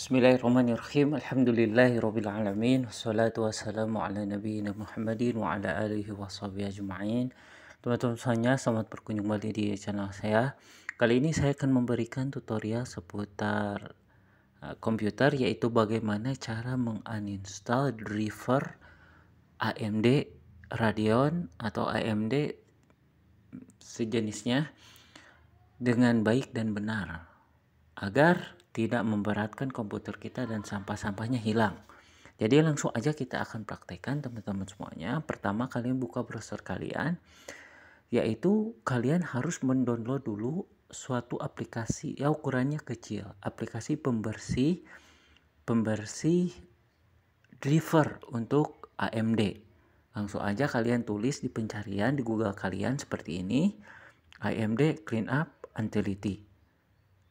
Bismillahirrahmanirrahim. Alhamdulillahirrabbilalamin. Assalatu wassalamu ala nabi Muhammadin wa ala alihi wa sahbihi ajma'in. Teman-teman semuanya, selamat berkunjung kembali di channel saya. Kali ini saya akan memberikan tutorial seputar uh, komputer yaitu bagaimana cara menginstall driver AMD Radeon atau AMD sejenisnya dengan baik dan benar agar tidak memberatkan komputer kita dan sampah-sampahnya hilang. Jadi langsung aja kita akan praktekkan teman-teman semuanya. Pertama kalian buka browser kalian, yaitu kalian harus mendownload dulu suatu aplikasi ya ukurannya kecil, aplikasi pembersih pembersih driver untuk AMD. Langsung aja kalian tulis di pencarian di Google kalian seperti ini, AMD Cleanup Utility.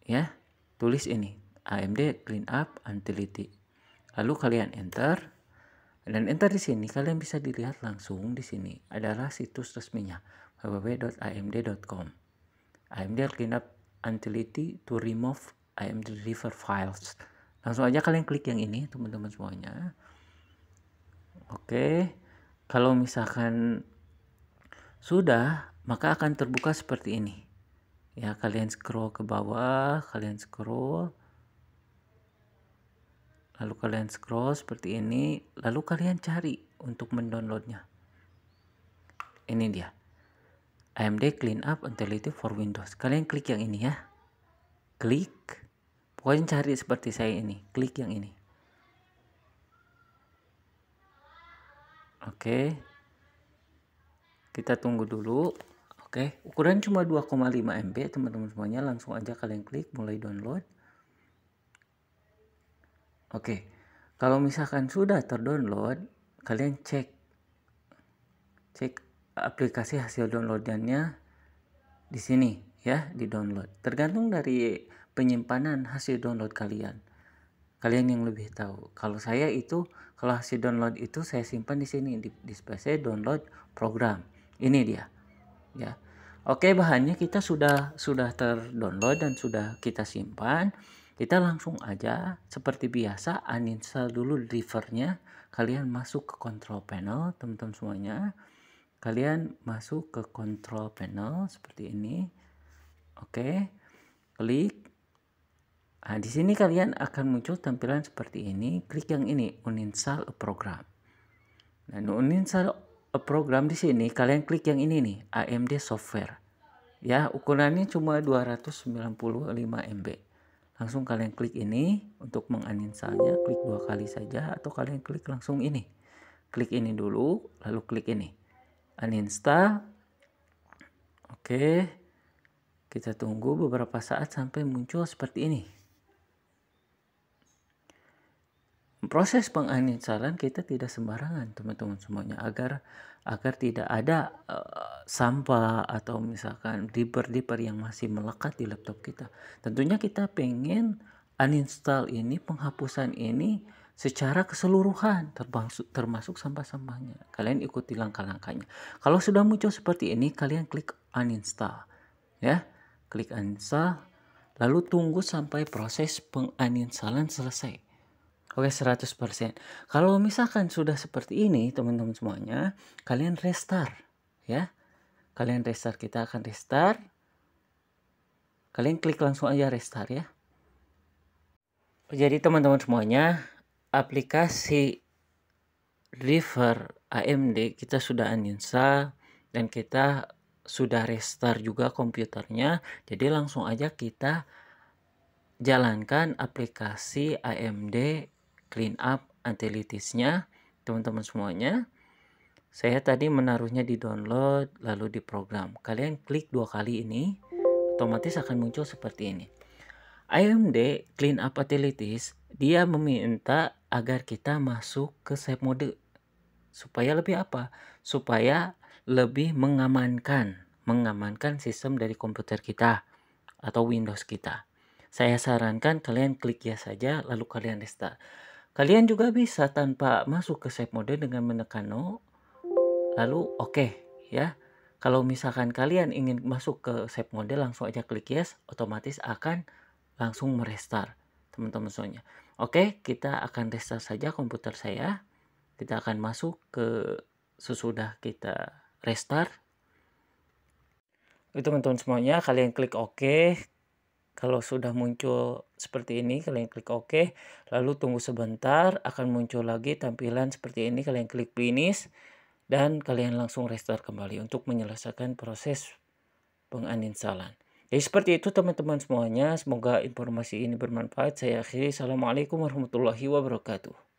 Ya, tulis ini AMD clean up utility lalu kalian enter dan enter di sini kalian bisa dilihat langsung di sini adalah situs resminya www.amd.com AMD clean up utility to remove AMD river files langsung aja kalian klik yang ini teman-teman semuanya oke kalau misalkan sudah maka akan terbuka seperti ini ya kalian scroll ke bawah kalian scroll lalu kalian scroll seperti ini lalu kalian cari untuk mendownloadnya ini dia AMD Clean Up Utility for Windows kalian klik yang ini ya klik pokoknya cari seperti saya ini klik yang ini oke kita tunggu dulu Oke, ukuran cuma 2,5 MB teman-teman semuanya. Langsung aja kalian klik mulai download. Oke, kalau misalkan sudah terdownload, kalian cek cek aplikasi hasil downloadannya di sini ya, di download. Tergantung dari penyimpanan hasil download kalian. Kalian yang lebih tahu. Kalau saya itu, kalau hasil download itu saya simpan di sini di, di space download program. Ini dia ya Oke, bahannya kita sudah sudah terdownload dan sudah kita simpan. Kita langsung aja seperti biasa uninstall dulu drivernya. Kalian masuk ke control panel, teman-teman semuanya. Kalian masuk ke control panel seperti ini. Oke. Klik. Nah, di sini kalian akan muncul tampilan seperti ini. Klik yang ini, uninstall a program. Dan uninstall Eh, program di sini kalian klik yang ini nih AMD software ya ukurannya cuma 295 MB langsung kalian klik ini untuk menginstalnya klik dua kali saja atau kalian klik langsung ini klik ini dulu lalu klik ini uninstall oke kita tunggu beberapa saat sampai muncul seperti ini proses penganiayaan kita tidak sembarangan teman-teman semuanya agar agar tidak ada uh, sampah atau misalkan diper-diper yang masih melekat di laptop kita. Tentunya kita pengen uninstall ini penghapusan ini secara keseluruhan termasuk sampah-sampahnya. Kalian ikuti langkah-langkahnya. Kalau sudah muncul seperti ini kalian klik uninstall ya. Klik uninstall lalu tunggu sampai proses penganinstalan selesai. Oke, 100%. Kalau misalkan sudah seperti ini, teman-teman semuanya, kalian restart ya. Kalian restart, kita akan restart. Kalian klik langsung aja restart ya. Jadi teman-teman semuanya, aplikasi River AMD kita sudah uninstall dan kita sudah restart juga komputernya. Jadi langsung aja kita jalankan aplikasi AMD clean up antilitisnya teman-teman semuanya saya tadi menaruhnya di download lalu di program kalian klik dua kali ini otomatis akan muncul seperti ini AMD clean up utilities dia meminta agar kita masuk ke save mode supaya lebih apa supaya lebih mengamankan mengamankan sistem dari komputer kita atau Windows kita saya sarankan kalian klik ya saja lalu kalian restart Kalian juga bisa tanpa masuk ke shape mode dengan menekan no, lalu oke okay, ya. Kalau misalkan kalian ingin masuk ke shape mode langsung aja klik yes, otomatis akan langsung merestart teman-teman semuanya. Oke, okay, kita akan restart saja komputer saya. Kita akan masuk ke sesudah kita restart. Itu teman-teman semuanya, kalian klik OK, kalau sudah muncul seperti ini, kalian klik OK. Lalu tunggu sebentar, akan muncul lagi tampilan seperti ini. Kalian klik finish dan kalian langsung restart kembali untuk menyelesaikan proses penganinstalan. Jadi seperti itu teman-teman semuanya. Semoga informasi ini bermanfaat. Saya akhiri. Assalamualaikum warahmatullahi wabarakatuh.